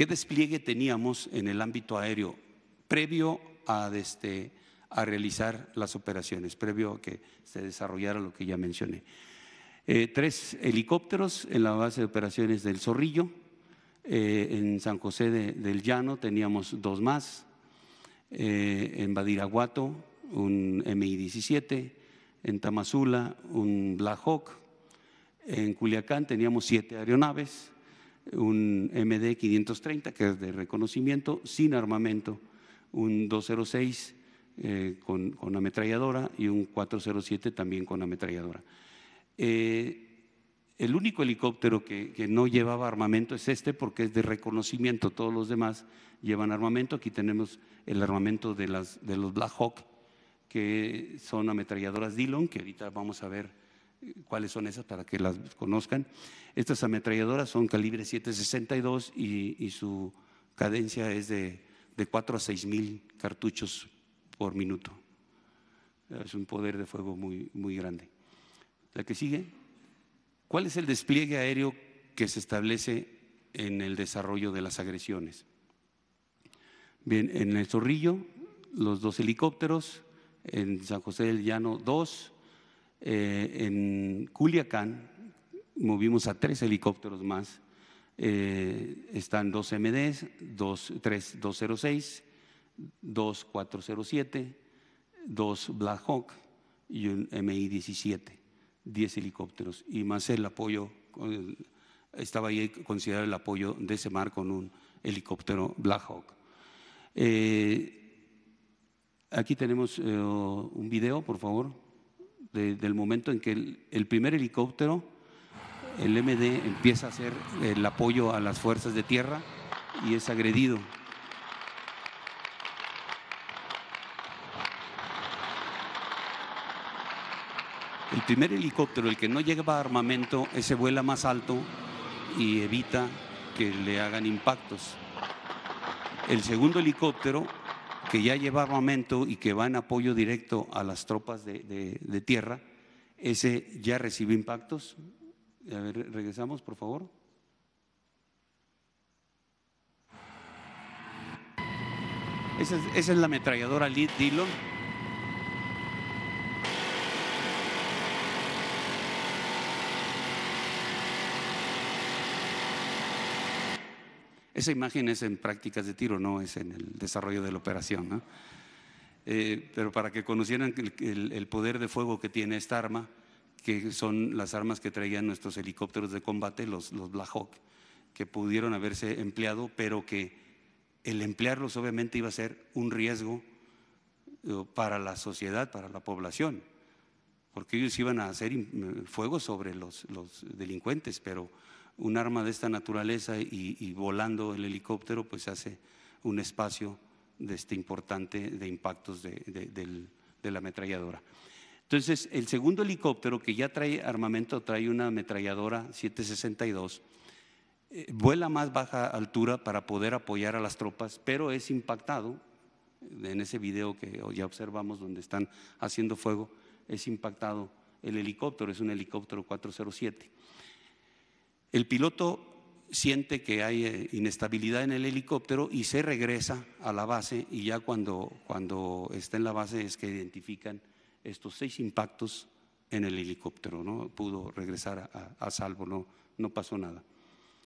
¿Qué despliegue teníamos en el ámbito aéreo previo este, a, realizar las operaciones, previo a que se desarrollara lo que ya mencioné? Eh, tres helicópteros en la base de operaciones del Zorrillo, eh, en San José del Llano teníamos dos más, eh, en Badiraguato un MI-17, en Tamazula un Black Hawk, en Culiacán teníamos siete aeronaves, un MD-530 que es de reconocimiento sin armamento, un 206 eh, con, ametralladora y un 407 también con ametralladora. Eh, el único helicóptero que, no llevaba armamento es este porque es de reconocimiento, todos los demás llevan armamento. Aquí tenemos el armamento de, de los Black Hawk, que son ametralladoras Dillon, que ahorita vamos a ver cuáles son esas para que las conozcan. Estas ametralladoras son calibre 762 y, su cadencia es de, de 4 a 6 mil cartuchos por minuto. Es un poder de fuego muy, muy grande. La que sigue. ¿Cuál es el despliegue aéreo que se establece en el desarrollo de las agresiones? Bien, en el Zorrillo, los dos helicópteros, en San José del Llano, dos, eh, en Culiacán movimos a tres helicópteros más. Eh, están dos MDs, dos, tres 206, dos 407, dos Black Hawk y un MI-17, 10 helicópteros. Y más el apoyo, estaba ahí considerado el apoyo de ese mar con un helicóptero Black Hawk. Eh, aquí tenemos un video, por favor del momento en que el, el, primer helicóptero, el MD, empieza a hacer el apoyo a las fuerzas de tierra y es agredido. El primer helicóptero, el que no lleva armamento, ese vuela más alto y evita que le hagan impactos. El segundo helicóptero que ya lleva armamento y que va en apoyo directo a las tropas de, tierra, ese ya recibe impactos. A ver, regresamos, por favor. Esa es, la ametralladora Lee Dillon. Esa imagen es en prácticas de tiro, no es en el desarrollo de la operación. ¿no? Eh, pero para que conocieran el, el, poder de fuego que tiene esta arma, que son las armas que traían nuestros helicópteros de combate, los, los Black Hawk, que pudieron haberse empleado, pero que el emplearlos obviamente iba a ser un riesgo eh, para la sociedad, para la población, porque ellos iban a hacer eh, fuego sobre los, los delincuentes, pero un arma de esta naturaleza y, volando el helicóptero, pues hace un espacio de este importante de impactos de, la ametralladora. Entonces, el segundo helicóptero que ya trae armamento, trae una ametralladora 762, eh, vuela a más baja altura para poder apoyar a las tropas, pero es impactado, en ese video que ya observamos donde están haciendo fuego, es impactado el helicóptero, es un helicóptero 407. El piloto siente que hay eh, inestabilidad en el helicóptero y se regresa a la base y ya cuando, cuando está en la base es que identifican estos seis impactos en el helicóptero, ¿no? Pudo regresar a, a salvo, no, no pasó nada.